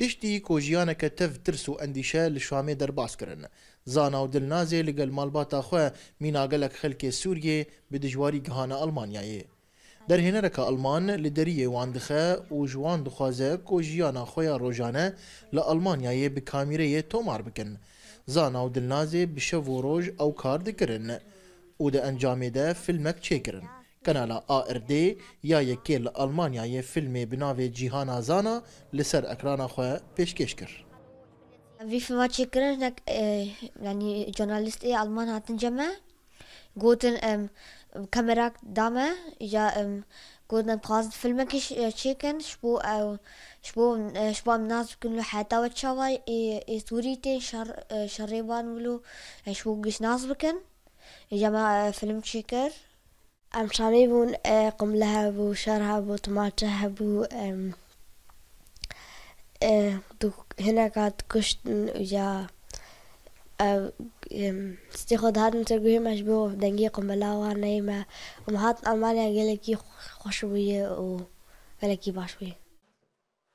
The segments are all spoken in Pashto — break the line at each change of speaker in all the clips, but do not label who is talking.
پشتی کۆژیانەکە تەف ترس و ئەندیشە لە شوامێ دەرباسکردن زانا و دلنازێ لەگەل مالباتا خوێ میناگەلک خەلکێ سووریێ بە دژواری گەهانە ئەلمانیایە دەرهێنەرەکە ئەلمان لە دەریێ واندخە و ژوان دخوازە کۆژیانە خۆیان ڕۆژانە لە ئەلمانیایە بە کامیرەیە تۆمار بکەن زانا و دلنازێ بشە و ڕۆژ ئەو کار دکردن و دە ئەنجامێدە فیلمەک چێکردن. kanala ARD ya yekê li Almanyayê filmê bi navê Cîhana Zana li ser ekrana xwe pêşkêş kir.
Vî filma çêkirin hinek e, yani jurnalistê Alman hatin ceme gotin kamerak dame ya gotin xwazin filmekî e, çêkin ji bo ew ji bo ji e, bo em nas bikin li heta we çawa ê sûrî tê şerê van bilo ji bo gişnas bikin. Ya me film çêkir. أم شامی شانيبون آه، قملها بو شرها بو طماطها بو آه، دو هنا قاعد كشتن ويا آه، استخد هاد مترجمه مشبوه دنجي قملاوة نايمة ومهات أمالي قالكي خوشوية و قالكي باشوية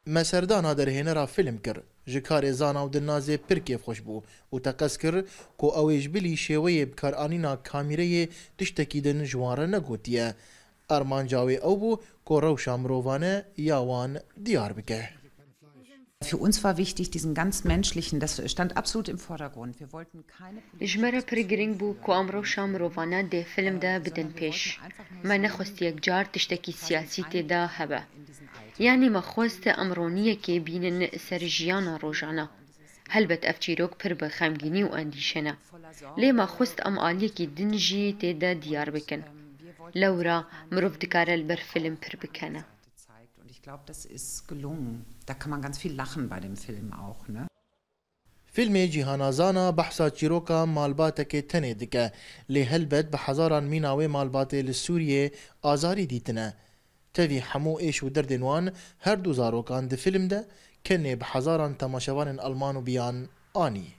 ما سردان هذا هنا راه فیلم کرد ji karê zana û dilnazê pirkê xweş bû û teqes kir ku ew êjbilî şêweyê bikaranîna kamîreyê tiştekî din ji wan re negotiye. Armanca wê ew bû ku rewşa mirovane ya wan diyar bike.
ژمارە پرگرنگ بوو کۆ ئەمڕۆ شامرۆڤانە دێ فلمدا بدەن پێش مەنەخۆست یەکجار تشتێکی سیاسی تێدا هەبە یانی مەخۆستە ئەمڕۆنیەکێ بینن سەر ژیانە ڕۆژانە هەلبەت ئەف چیرۆک پر بە خەمگینی و ئەندیشەنە لێمە خۆست ئەم ئالیەکی دنجی تێدا دیار بکەن ähm، لەورا مرۆڤ دکارە لەبەر فلم پر بکەنە
Ich glaube, das ist gelungen. Da kann man ganz viel lachen bei dem Film auch. Ne?
فیلمی جیهانازانا بحثا چیروکا مالباتا که تنه دکه لی هلبت به هزاران میناوی مالباتی لسوریه آزاری دیتنه تەوی هەموو ئێش و دەردێنوان هەردوو زارۆکان د فیلمدە کەنێ بە حەزاران تەماشەوانن ئەلمان و بیان ئانی.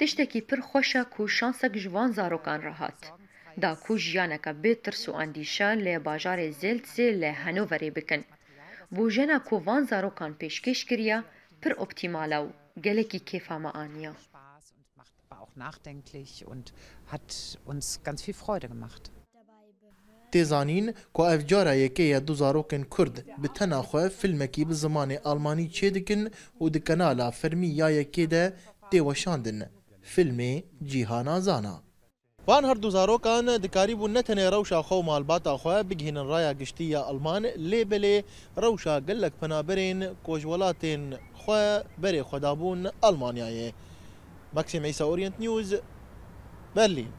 تشتێکی
پر خۆشە و شانسەك ji van zarokان rehat. دا کوژیانەکە بێت ترس و ئەندیشە لێ باژارێ زلسێ لە هەنۆڤەرێ بکەن بۆژەنە کۆڤان زارۆکان پێشکەش کریە پر ئۆپتیمالە و گەلێکی کێفامە ئاانە.
auch nachdenklich und hat uns ganz viel Freude gemacht.
تێزانین کو ئەف جارە یەکەیە دو زارۆکن کورد bi تەناخوا filmekî bi zimanê Almanî çê dikin û di kanala fermî ya yekê de têweşandin. Filmê cîhana zana. وان هەردوو زارۆکان دکاریبوون نەتەنێ ڕەوشا خەو مالباتاخوا بگهێنن ڕایە گشتی یا ئەلمان لێ بلێ ڕەوشا گەلک پەنابرێن کۆژوەڵاتێن خۆ بەرێ خۆدابوون ئەلمانیایە مەکسیم ئەیسا ئۆریەنت نیوز بەرلین